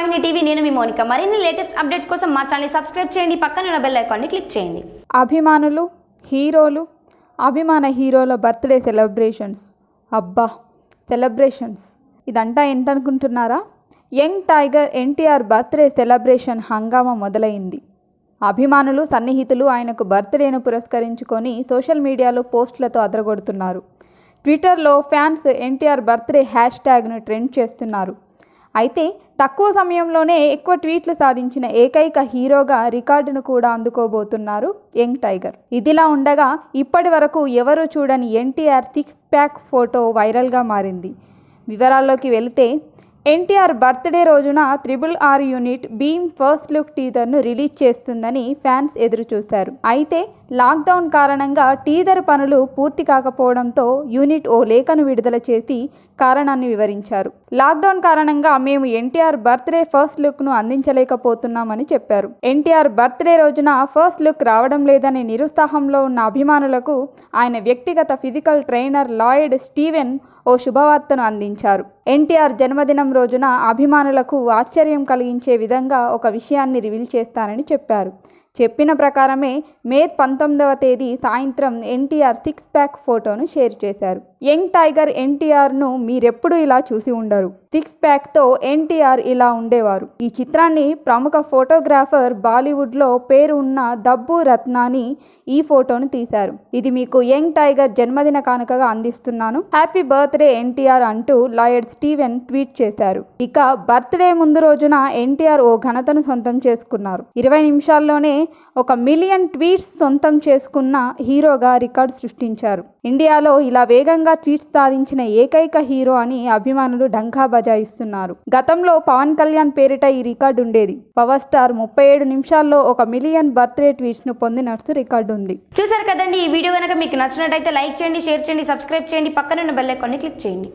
వాహిని TV నేను మీ Monica మరిన్ని లేటెస్ట్ అప్డేట్స్ కోసం మా ఛానల్ సబ్స్క్రైబ్ చేయండి పక్కన ఉన్న బెల్ ఐకాన్ని క్లిక్ చేయండి అభిమానులు హీరోలు అభిమాన హీరోల బర్త్డే సెలబ్రేషన్స్ అబ్బా సెలబ్రేషన్స్ ఇదంతా ఎంత అనుకుంటున్నారా young tiger NTR birthday celebration హంగామా మొదలైంది అభిమానులు సన్నిహితులు ఆయనకు బర్త్డేను పురస్కరించుకొని సోషల్ మీడియాలో పోస్టులతో అదరగొడుతున్నారు ట్విట్టర్లో ఫ్యాన్స్ ఎన్టీఆర్ బర్త్డే హ్యాష్ ట్యాగ్ను ట్రెండ్ చేస్తున్నారు అయితే తక్కువ సమయంలోనే ఎక్కువ ట్వీట్లు సాధించిన ఏకైక హీరోగా రికార్డును కూడా అందుకోబోతున్నారు యంగ్ టైగర్ ఇదిలా ఉండగా ఇప్పటి వరకు ఎవరు చూడని ఎన్టీఆర్ సిక్స్ ప్యాక్ ఫోటో వైరల్గా మారింది వివరాల్లోకి వెళితే ఎన్టీఆర్ బర్త్డే రోజున triple R unit Bheem first look ను రిలీజ్ చేస్తుందని ఫ్యాన్స్ ఎదురుచూశారు అయితే లాక్డౌన్ కారణంగా టీజర్ పనులు పూర్తి కాకపోవడంతో యూనిట్ ఓ లేఖను విడుదల చేసి కారణాన్ని వివరించారు లాక్డౌన్ కారణంగా మేము ఎన్టీఆర్ బర్త్డే ఫస్ట్ లుక్ను అందించలేకపోతున్నామని చెప్పారు ఎన్టీఆర్ బర్త్డే రోజున ఫస్ట్ లుక్ రావడం లేదనే నిరుత్సాహంలో ఉన్న అభిమానులకు ఆయన వ్యక్తిగత ఫిజికల్ ట్రైనర్ లాయిడ్ స్టీవెన్ ఓ శుభవార్తను అందించారు ఎన్టీఆర్ జన్మదినం రోజున అభిమానులకు ఆశ్చర్యం కలిగించే విధంగా ఒక విషయాన్ని రివీల్ చేస్తానని చెప్పారు చెప్పిన ప్రకారమే మే పంతొమ్మిదవ తేదీ సాయంత్రం ఎన్టీఆర్ సిక్స్ ప్యాక్ ఫోటోను షేర్ చేశారు యంగ్ టైగర్ ఎన్టీఆర్ను మీరెప్పుడు ఇలా చూసి ఉండరు సిక్స్ ప్యాక్తో ఎన్టీఆర్ ఇలా ఉండేవారు ఈ చిత్రాన్ని ప్రముఖ ఫోటోగ్రాఫర్ బాలీవుడ్లో పేరు ఉన్న దబ్బు రత్నాని ఈ ఫోటోను తీశారు ఇది మీకు యంగ్ టైగర్ జన్మదిన కానుకగా అందిస్తున్నాను హ్యాపీ బర్త్డే ఎన్టీఆర్ అంటూ లాయర్ స్టీవెన్ ట్వీట్ చేశారు ఇక బర్త్డే ముందు రోజున ఎన్టీఆర్ ఓ ఘనతను సొంతం చేసుకున్నారు ఇరవై నిమిషాల్లోనే ఒక మిలియన్ ట్వీట్స్ సొంతం చేసుకున్న హీరోగా రికార్డు సృష్టించారు ఇండియాలో ఇలా వేగంగా వేగంగా ట్వీట్స్ సాధించిన ఏకైక హీరో అని అభిమానులు డంకా బజాయిస్తున్నారు గతంలో పవన్ కళ్యాణ్ పేరిట ఈ రికార్డు ఉండేది పవర్ స్టార్ ముప్పై ఏడు నిమిషాల్లో ఒక మిలియన్ బర్త్డే ట్వీట్స్ ను పొందినట్టు రికార్డు ఉంది చూసారు కదండి ఈ వీడియో కనుక మీకు నచ్చినట్టయితే లైక్ చేయండి షేర్ చేయండి సబ్స్క్రైబ్ చేయండి పక్కనున్న బెల్ క్లిక్ చేయండి